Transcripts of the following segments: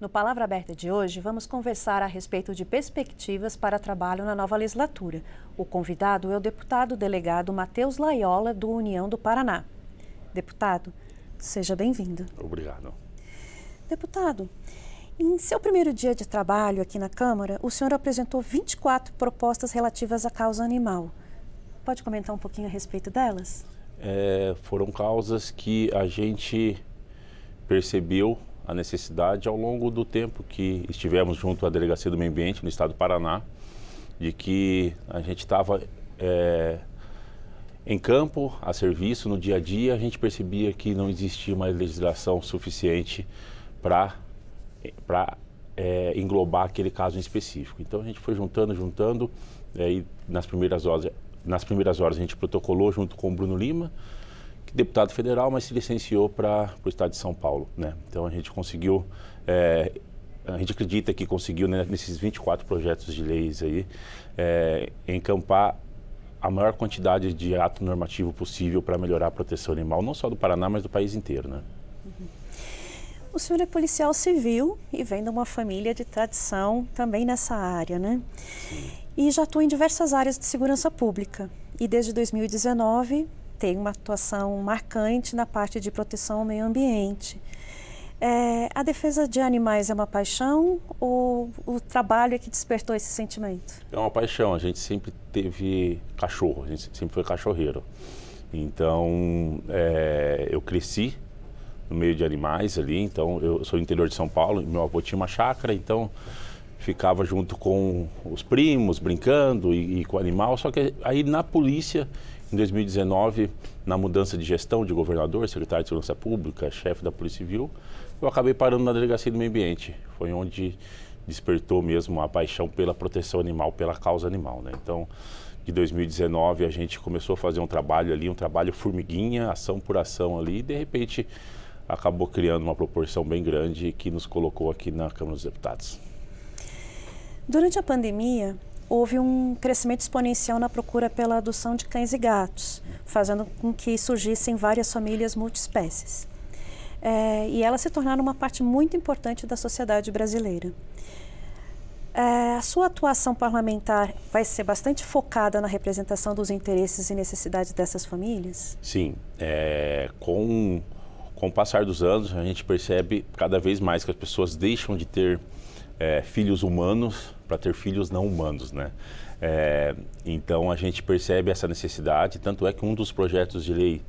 No Palavra Aberta de hoje, vamos conversar a respeito de perspectivas para trabalho na nova legislatura. O convidado é o deputado delegado Matheus Laiola, do União do Paraná. Deputado, seja bem-vindo. Obrigado. Deputado, em seu primeiro dia de trabalho aqui na Câmara, o senhor apresentou 24 propostas relativas à causa animal. Pode comentar um pouquinho a respeito delas? É, foram causas que a gente percebeu a necessidade ao longo do tempo que estivemos junto à Delegacia do Meio Ambiente no estado do Paraná, de que a gente estava é, em campo, a serviço, no dia a dia, a gente percebia que não existia uma legislação suficiente para é, englobar aquele caso em específico. Então a gente foi juntando, juntando, é, e nas primeiras horas, nas primeiras horas a gente protocolou junto com o Bruno Lima, deputado federal, mas se licenciou para o estado de São Paulo. Né? Então a gente conseguiu, é, a gente acredita que conseguiu, né, nesses 24 projetos de leis aí, é, encampar a maior quantidade de ato normativo possível para melhorar a proteção animal, não só do Paraná, mas do país inteiro. Né? Uhum. O senhor é policial civil e vem de uma família de tradição também nessa área, né? E já atua em diversas áreas de segurança pública. E desde 2019 tem uma atuação marcante na parte de proteção ao meio ambiente. É, a defesa de animais é uma paixão ou o trabalho é que despertou esse sentimento? É uma paixão. A gente sempre teve cachorro, a gente sempre foi cachorreiro. Então, é, eu cresci no meio de animais ali. Então, eu sou do interior de São Paulo, meu avô tinha uma chácara, então ficava junto com os primos, brincando e, e com o animal. Só que aí na polícia em 2019, na mudança de gestão de governador, secretário de Segurança Pública, chefe da Polícia Civil, eu acabei parando na Delegacia do Meio Ambiente. Foi onde despertou mesmo a paixão pela proteção animal, pela causa animal. Né? Então, de 2019, a gente começou a fazer um trabalho ali, um trabalho formiguinha, ação por ação ali, e de repente acabou criando uma proporção bem grande que nos colocou aqui na Câmara dos Deputados. Durante a pandemia, houve um crescimento exponencial na procura pela adoção de cães e gatos, fazendo com que surgissem várias famílias multiespécies. É, e elas se tornaram uma parte muito importante da sociedade brasileira. É, a sua atuação parlamentar vai ser bastante focada na representação dos interesses e necessidades dessas famílias? Sim. É, com, com o passar dos anos, a gente percebe cada vez mais que as pessoas deixam de ter é, filhos humanos para ter filhos não humanos, né? É, então a gente percebe essa necessidade, tanto é que um dos projetos de lei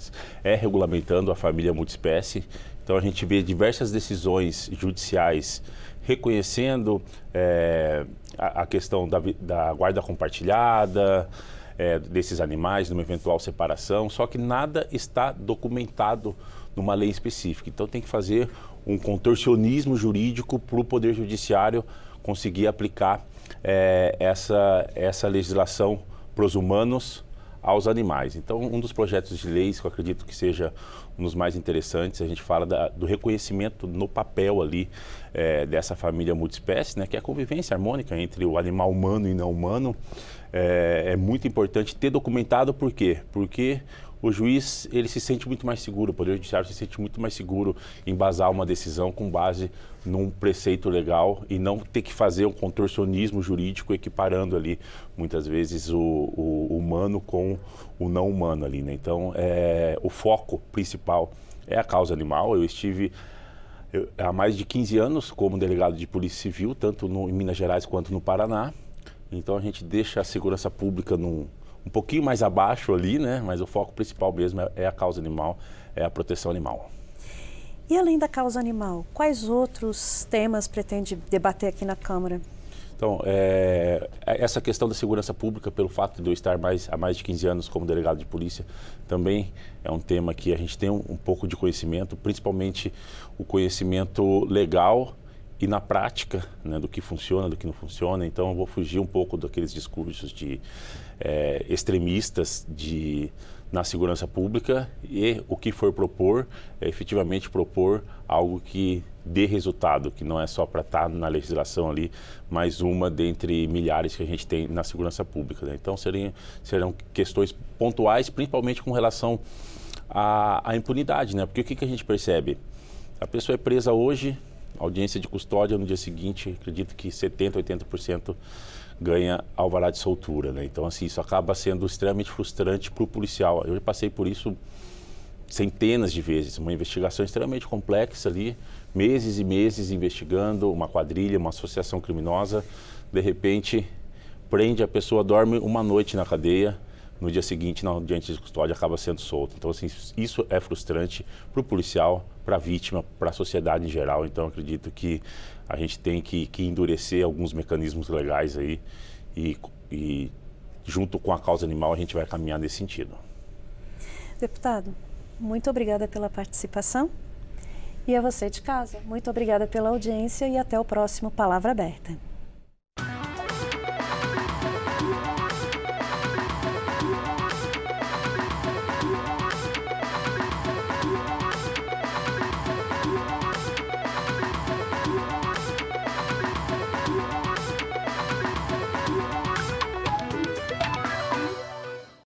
é regulamentando a família multiespécie. Então a gente vê diversas decisões judiciais reconhecendo é, a, a, questão da, da guarda compartilhada, é, desses animais, numa eventual separação, só que nada está documentado numa lei específica. Então tem que fazer um contorcionismo jurídico para o Poder Judiciário conseguir aplicar é, essa, essa legislação para os humanos aos animais. Então, um dos projetos de leis que eu acredito que seja um dos mais interessantes, a gente fala da, do reconhecimento no papel ali é, dessa família multiespécie, né, que é a convivência harmônica entre o animal humano e não humano. É, é muito importante ter documentado por quê? Porque o juiz ele se sente muito mais seguro, o Poder Judiciário se sente muito mais seguro em basar uma decisão com base num preceito legal e não ter que fazer um contorcionismo jurídico equiparando ali, muitas vezes, o, o humano com o não humano ali. Né? Então, é, o foco principal é a causa animal. Eu estive eu, há mais de 15 anos como delegado de Polícia Civil, tanto no, em Minas Gerais quanto no Paraná. Então, a gente deixa a segurança pública num um pouquinho mais abaixo ali, né? Mas o foco principal mesmo é, é a causa animal, é a proteção animal. E além da causa animal, quais outros temas pretende debater aqui na Câmara? Então, é, é essa questão da segurança pública, pelo fato de eu estar mais, há mais de 15 anos como delegado de polícia, também é um tema que a gente tem um, um pouco de conhecimento, principalmente o conhecimento legal e na prática né, do que funciona, do que não funciona. Então, eu vou fugir um pouco daqueles discursos de é, extremistas de na segurança pública e o que for propor, é efetivamente propor algo que dê resultado, que não é só para estar tá na legislação ali, mais uma dentre milhares que a gente tem na segurança pública. Né? Então, seriam, serão questões pontuais, principalmente com relação à, à impunidade, né? Porque o que, que a gente percebe? A pessoa é presa hoje, audiência de custódia, no dia seguinte, acredito que 70%, 80% ganha alvará de soltura. Né? Então, assim, isso acaba sendo extremamente frustrante para o policial. Eu já passei por isso centenas de vezes. Uma investigação extremamente complexa ali, meses e meses investigando uma quadrilha, uma associação criminosa. De repente, prende a pessoa, dorme uma noite na cadeia, no dia seguinte, não, diante de custódia, acaba sendo solto. Então, assim, isso é frustrante para o policial, para a vítima, para a sociedade em geral. Então, acredito que a gente tem que, que endurecer alguns mecanismos legais aí e, e, junto com a causa animal, a gente vai caminhar nesse sentido. Deputado, muito obrigada pela participação. E a você de casa, muito obrigada pela audiência e até o próximo Palavra Aberta.